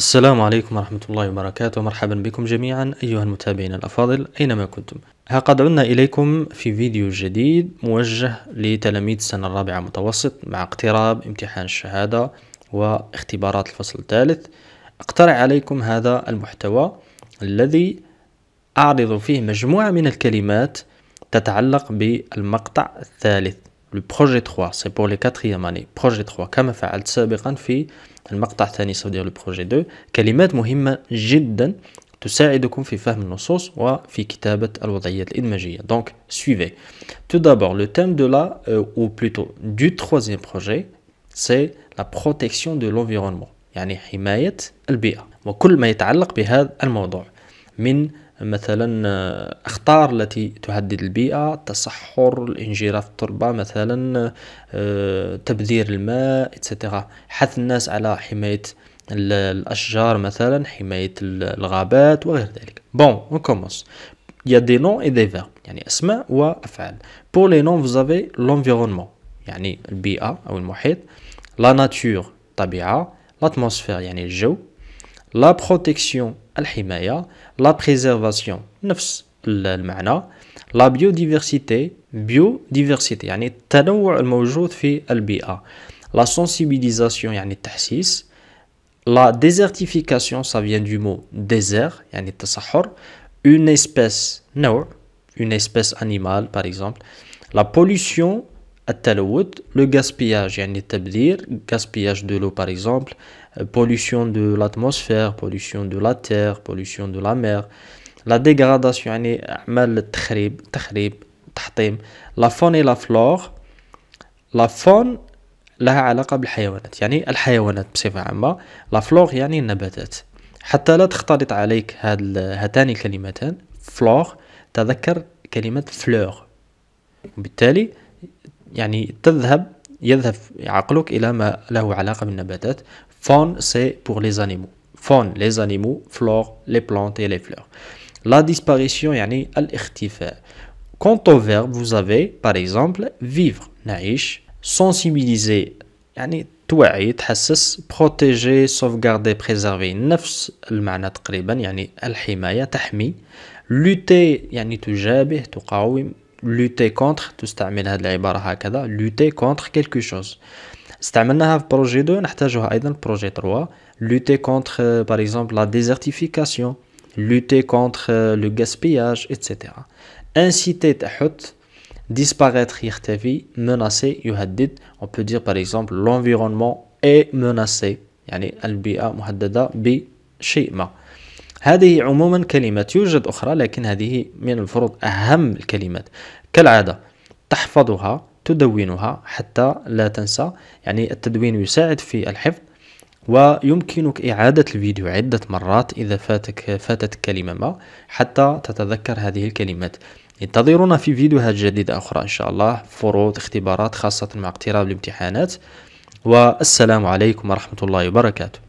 السلام عليكم ورحمة الله وبركاته مرحبا بكم جميعا أيها المتابعين الأفاضل أينما كنتم ها قد عدنا إليكم في فيديو جديد موجه لتلاميذ السنة الرابعة متوسط مع اقتراب امتحان الشهادة واختبارات الفصل الثالث اقترع عليكم هذا المحتوى الذي أعرض فيه مجموعة من الكلمات تتعلق بالمقطع الثالث le projet 3 c'est pour les quatrième année projet 3 comme كما فعلت سابقا في المقطع الثاني c'est-à-dire le projet 2 كلمات مهمة جدا تساعدكم في فهم النصوص وفي كتابة الوضعيات الإدماجية donc suivez tout d'abord le thème de la euh, ou plutôt du troisième projet c'est la protection de l'environnement يعني حماية البيئة وكل ما يتعلق بهذا الموضوع من مثلا أخطار التي تهدد البيئة التصحر الانجراف التربة مثلا آه، تبذير الماء اتسيتيرا حث الناس على حماية الأشجار مثلا حماية الغابات وغير ذلك بون اون كومونس يا دي نون اي دي يعني أسماء وأفعال بور لي نون فوزافي لونفيرونمون يعني البيئة أو المحيط لا ناتور طبيعة لاتموسفير يعني الجو la protection, al-himaya, la préservation, nafs, mana la biodiversité biodiversité يعني التنوع الموجود في bia la sensibilisation يعني التحسيس la désertification ça vient du mot désert يعني التصحر une espèce نوع une espèce animale par exemple la pollution التلوث لو غاسبياج يعني التبذير غاسبياج دو لو باغ اكزومبل pollution دو لاتموسفير pollution دو لا تير pollution دو لا مير لا ديغراداسيون يعني اعمال التخريب تخريب تحطيم لا فون اي لا فلور لا فون لها علاقه بالحيوانات يعني الحيوانات بصفه عامه لا فلور يعني النباتات حتى لا تختلط عليك هاد هاتان الكلمتان فلور تذكر كلمه فلور وبالتالي يعني تذهب يذهب عقلك إلى ما له علاقة بالنباتات فون سي بور لي زانيمو فون لي زانيمو فلور لي بلانت اي لي فلور لا ديسباريسيون يعني الاختفاء كونت او فيرب vous avez par exemple vivre, نعيش, sensibiliser يعني توعي تحسس بروتيجي سوفغاردي بريزيرفي نفس المعنى تقريبا يعني الحمايه تحمي لوتي يعني تجابه تقاوم lutter contre تستعمل هذه العبارة هكذا lutter contre quelque chose استعملناها في بروجي 2 نحتاجوها ايضا في بروجي 3 lutter contre euh, par exemple la désertification lutter contre euh, le gaspillage etc inciter تحط disparaître يختفي menacer يهدد on peut dire par exemple l'environnement est menacé يعني البيئة مهددة بشيء ما هذه عموما كلمات يوجد أخرى لكن هذه من الفروض أهم الكلمات كالعادة تحفظها تدونها حتى لا تنسى يعني التدوين يساعد في الحفظ ويمكنك إعادة الفيديو عدة مرات إذا فاتك فاتت كلمة ما حتى تتذكر هذه الكلمات انتظرونا في فيديوهات جديدة أخرى إن شاء الله فروض اختبارات خاصة مع اقتراب الامتحانات والسلام عليكم ورحمة الله وبركاته